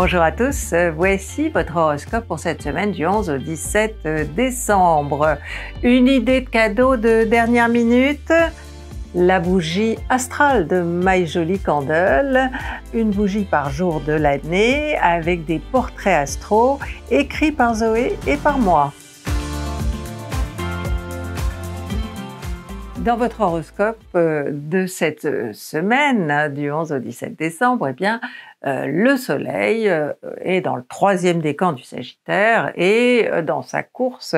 Bonjour à tous, euh, voici votre horoscope pour cette semaine du 11 au 17 décembre. Une idée de cadeau de dernière minute la bougie astrale de My Jolie Candle, une bougie par jour de l'année avec des portraits astro écrits par Zoé et par moi. dans votre horoscope euh, de cette euh, semaine, hein, du 11 au 17 décembre, eh bien, euh, le Soleil est dans le troisième décan du Sagittaire et dans sa course,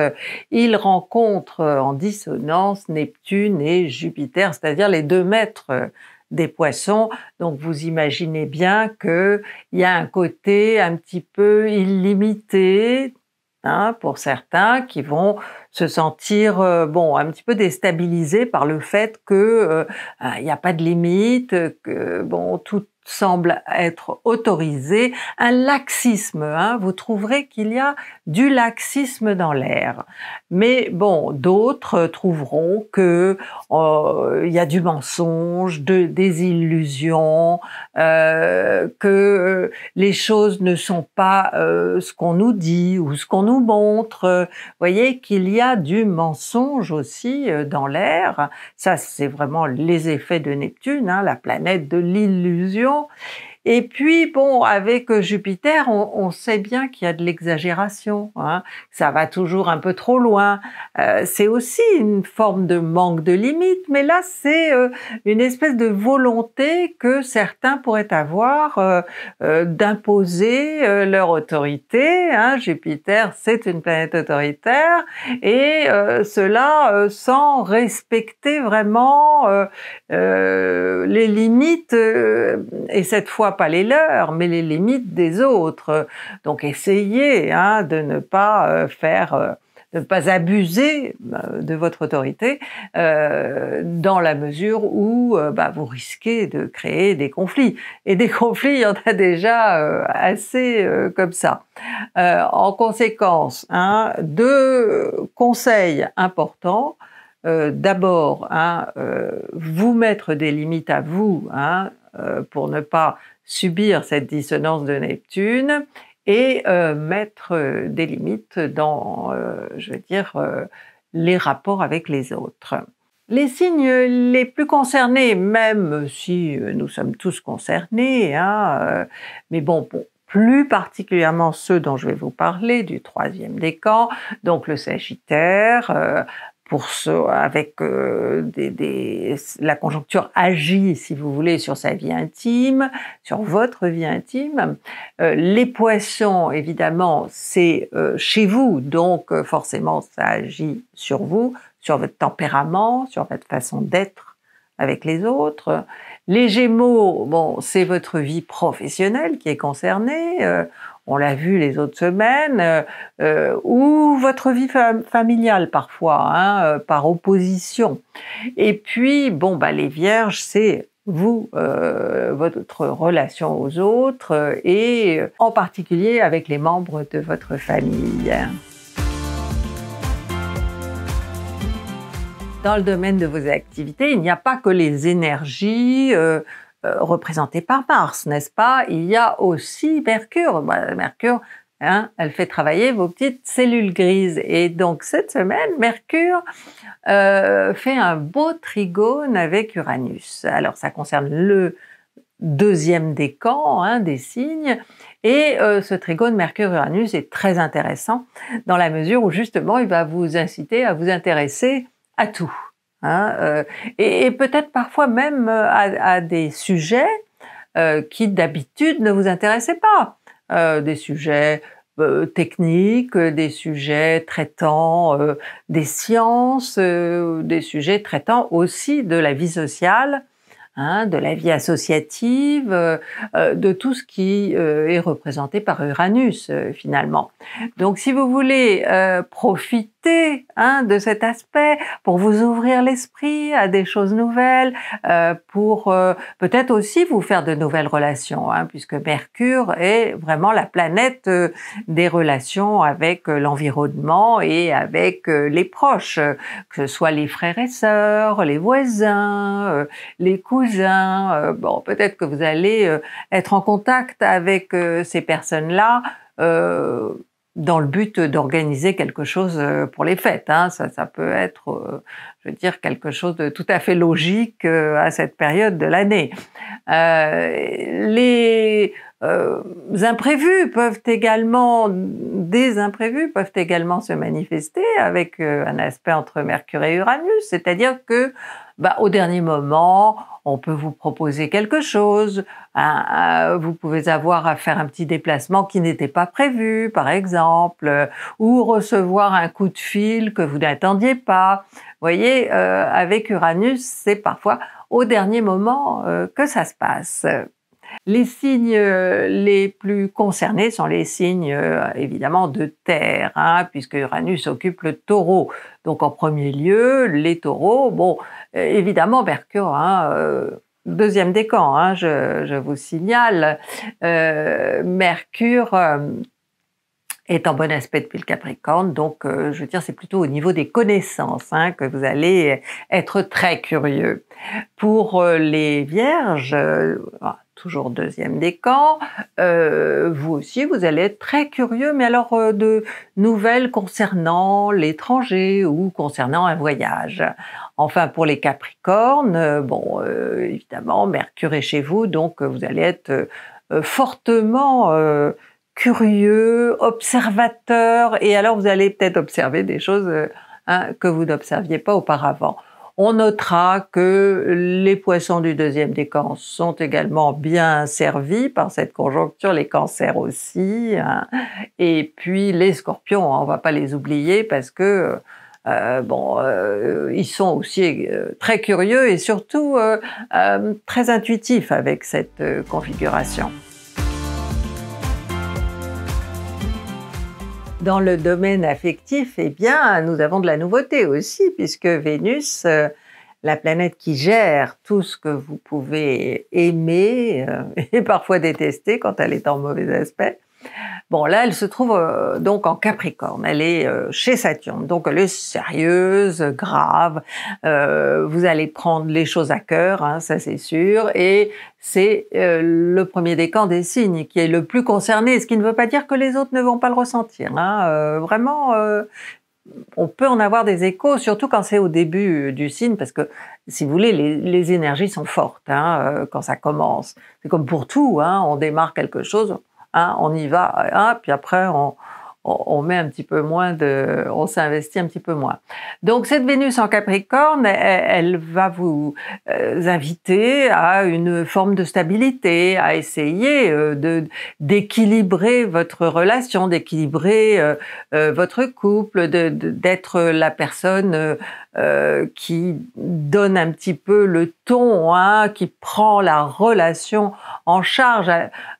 il rencontre en dissonance Neptune et Jupiter, c'est-à-dire les deux maîtres des poissons. Donc vous imaginez bien qu'il y a un côté un petit peu illimité, Hein, pour certains qui vont se sentir euh, bon un petit peu déstabilisés par le fait que euh, euh, il n'y a pas de limite, que bon tout semble être autorisé, un laxisme. Hein. vous trouverez qu'il y a du laxisme dans l'air. Mais bon, d'autres trouveront que euh, il y a du mensonge, de, des illusions, euh, que euh, les choses ne sont pas ce qu'on nous dit ou ce qu'on nous montre. Vous voyez qu'il y a du mensonge aussi dans l'air. Ça, c'est vraiment les effets de Neptune, hein, la planète de l'illusion を Et puis, bon, avec euh, Jupiter, on, sait bien qu'il y a de l'exagération. Hein. Ça va toujours un peu trop loin. Euh, c'est aussi une forme de manque de limites mais là, c'est euh, une espèce de volonté que certains pourraient avoir d'imposer leur autorité. Hein. Jupiter, c'est une planète autoritaire, et cela sans respecter vraiment les limites, et cette fois pas les leurs, mais les limites des autres. Donc essayez hein, de ne pas euh, faire euh, de ne pas abuser euh, de votre autorité dans la mesure où bah, vous risquez de créer des conflits. Et des conflits, il y en a déjà assez comme ça. en conséquence, hein, deux conseils importants. D'abord, hein, vous mettre des limites à vous pour ne pas subir cette dissonance de Neptune et euh, mettre euh, des limites dans, euh, je veux dire, les rapports avec les autres. Les signes les plus concernés, même si nous sommes tous concernés, hein, mais bon, plus particulièrement ceux dont je vais vous parler, du troisième décan, donc le Sagittaire, avec euh, des, la conjoncture agit, si vous voulez, sur sa vie intime, sur votre vie intime. Euh, les poissons, évidemment, c'est euh, chez vous, donc forcément, ça agit sur vous, sur votre tempérament, sur votre façon d'être avec les autres. Les gémeaux, bon, c'est votre vie professionnelle qui est concernée on l'a vu les autres semaines, euh, euh, ou votre vie familiale parfois, hein, euh, par opposition. Et puis, bon, bah, les vierges, c'est vous, votre relation aux autres, et en particulier avec les membres de votre famille. Dans le domaine de vos activités, il n'y a pas que les énergies euh, représenté par Mars, n'est-ce pas Il y a aussi Mercure. Bah, Mercure, hein, elle fait travailler vos petites cellules grises. Et donc cette semaine, Mercure euh, fait un beau trigone avec Uranus. Alors ça concerne le deuxième décan hein, des signes. Et euh, ce trigone Mercure-Uranus est très intéressant dans la mesure où justement il va vous inciter à vous intéresser à tout. Hein, euh, et, peut-être parfois même euh, à, des sujets euh, qui d'habitude ne vous intéressaient pas, des sujets techniques, des sujets traitant des sciences, des sujets traitant aussi de la vie sociale, hein, de la vie associative, de tout ce qui est représenté par Uranus finalement. Donc si vous voulez profiter Hein, de cet aspect pour vous ouvrir l'esprit à des choses nouvelles, euh, pour euh, peut-être aussi vous faire de nouvelles relations, hein, puisque Mercure est vraiment la planète euh, des relations avec l'environnement et avec les proches, que ce soit les frères et sœurs, les voisins, les cousins. bon, peut-être que vous allez être en contact avec ces personnes-là dans le but d'organiser quelque chose euh, pour les fêtes. Hein. Ça, peut être, euh, je veux dire, quelque chose de tout à fait logique euh, à cette période de l'année. les imprévus peuvent également, des imprévus peuvent également se manifester avec un aspect entre Mercure et Uranus, c'est-à-dire que bah, au dernier moment, on peut vous proposer quelque chose. Hein, euh, vous pouvez avoir à faire un petit déplacement qui n'était pas prévu, par exemple, euh, ou recevoir un coup de fil que vous n'attendiez pas. Vous voyez, euh, avec Uranus, c'est parfois au dernier moment que ça se passe. Les signes euh, les plus concernés sont les signes euh, évidemment de terre, hein, puisque Uranus occupe le taureau. Donc en premier lieu, les taureaux, bon, euh, évidemment Mercure, hein, deuxième décan, hein, je, vous signale, Mercure... est en bon aspect depuis le Capricorne, donc je veux dire c'est plutôt au niveau des connaissances que vous allez être très curieux. Pour les Vierges, toujours deuxième des camps. Euh, vous aussi, vous allez être très curieux, mais alors euh, de nouvelles concernant l'étranger ou concernant un voyage. Enfin, pour les Capricornes, euh, bon, évidemment, Mercure est chez vous, donc vous allez être fortement curieux, observateur, et alors vous allez peut-être observer des choses hein, que vous n'observiez pas auparavant. On notera que les poissons du deuxième décan sont également bien servis par cette conjoncture, les cancers aussi, hein. et puis les scorpions, hein, on ne va pas les oublier parce que euh, bon, euh, ils sont aussi euh, très curieux et surtout très intuitifs avec cette configuration. Dans le domaine affectif, eh bien, nous avons de la nouveauté aussi, puisque Vénus, euh, la planète qui gère tout ce que vous pouvez aimer euh, et parfois détester quand elle est en mauvais aspect, Bon, là, elle se trouve euh, donc en Capricorne. Elle est euh, chez Saturne. Donc, elle est sérieuse, grave. Euh, vous allez prendre les choses à cœur, hein, ça c'est sûr. Et c'est le premier décan des signes qui est le plus concerné, ce qui ne veut pas dire que les autres ne vont pas le ressentir. Hein. vraiment, on peut en avoir des échos, surtout quand c'est au début du signe, parce que, si vous voulez, les, énergies sont fortes hein, quand ça commence. C'est comme pour tout, on démarre quelque chose, Hein, on y va, puis après on, on, met un petit peu moins de, on s'investit un petit peu moins. Donc cette Vénus en Capricorne, elle, va vous euh, inviter à une forme de stabilité, à essayer euh, de d'équilibrer votre relation, d'équilibrer euh, votre couple, d'être la personne euh, qui donne un petit peu le ton, hein, qui prend la relation en charge.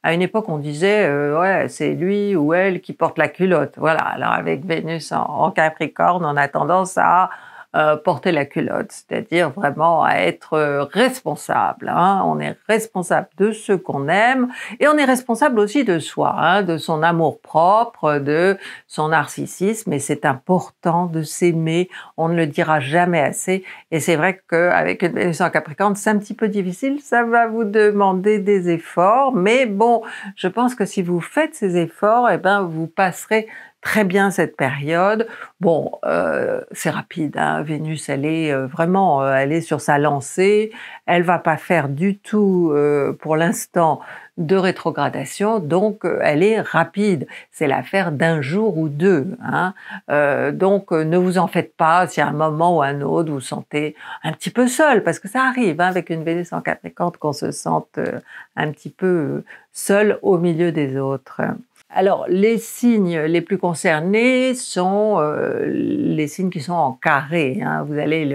À, une époque, on disait, euh, ouais, c'est lui ou elle qui porte la culotte. Voilà, alors avec Vénus en, en Capricorne, on a tendance à euh, porter la culotte, c'est-à-dire vraiment à être euh, responsable. Hein. On est responsable de ce qu'on aime et on est responsable aussi de soi, hein, de son amour propre, de son narcissisme. Et c'est important de s'aimer. On ne le dira jamais assez. Et c'est vrai qu'avec une Vénus Capricorne, c'est un petit peu difficile. Ça va vous demander des efforts, mais bon, je pense que si vous faites ces efforts, eh ben vous passerez très bien cette période. Bon, euh, c'est rapide. Hein. Vénus, elle est euh, vraiment, euh, elle est sur sa lancée. Elle va pas faire du tout, pour l'instant, de rétrogradation. Donc, elle est rapide. C'est l'affaire d'un jour ou deux. Hein. donc, ne vous en faites pas si à un moment ou un autre vous sentez un petit peu seul, parce que ça arrive hein, avec une Vénus en Capricorne qu'on se sente un petit peu seul au milieu des autres. Alors, les signes les plus concernés sont euh, les signes qui sont en carré. Hein. Vous allez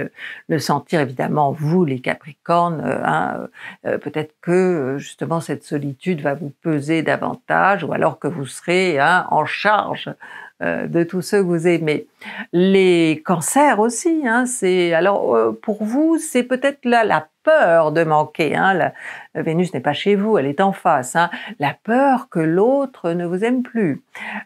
le, sentir évidemment, vous les Capricornes. Euh, hein, euh, peut-être que justement cette solitude va vous peser davantage, ou alors que vous serez hein, en charge de tous ceux que vous aimez. Les cancers aussi, c'est alors pour vous, c'est peut-être la peur de manquer. Hein. Vénus n'est pas chez vous, elle est en face. Hein. La peur que l'autre ne vous aime plus.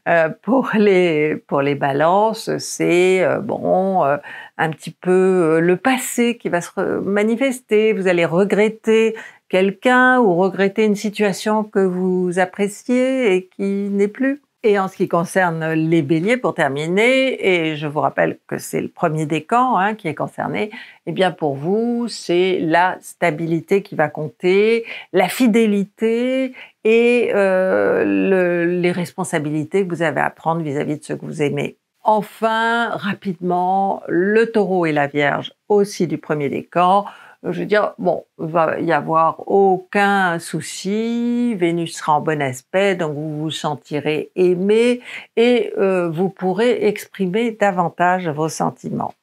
Euh, pour les pour les balances, c'est euh, bon euh, un petit peu le passé qui va se manifester. Vous allez regretter quelqu'un ou regretter une situation que vous appréciez et qui n'est plus. Et en ce qui concerne les béliers, pour terminer, et je vous rappelle que c'est le premier décan hein, qui est concerné, eh bien pour vous, c'est la stabilité qui va compter, la fidélité et euh, les responsabilités que vous avez à prendre vis-à-vis de ceux que vous aimez. Enfin, rapidement, le taureau et la vierge aussi du premier décan je veux dire, bon, il va y avoir aucun souci, Vénus sera en bon aspect, donc vous vous sentirez aimé et euh, vous pourrez exprimer davantage vos sentiments.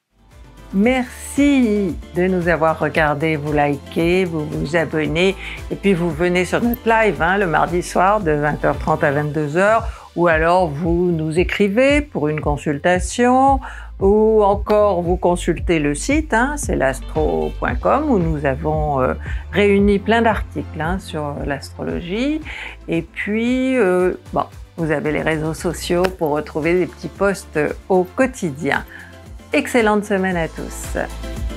Merci de nous avoir regardé, vous liker, vous vous abonnez et puis vous venez sur notre live hein, le mardi soir de 20h30 à 22h ou alors vous nous écrivez pour une consultation ou encore vous consultez le site, hein, c'est l'astro.com, où nous avons euh, réuni plein d'articles hein, sur l'astrologie. Et puis, euh, vous avez les réseaux sociaux pour retrouver des petits posts euh, au quotidien. Excellente semaine à tous.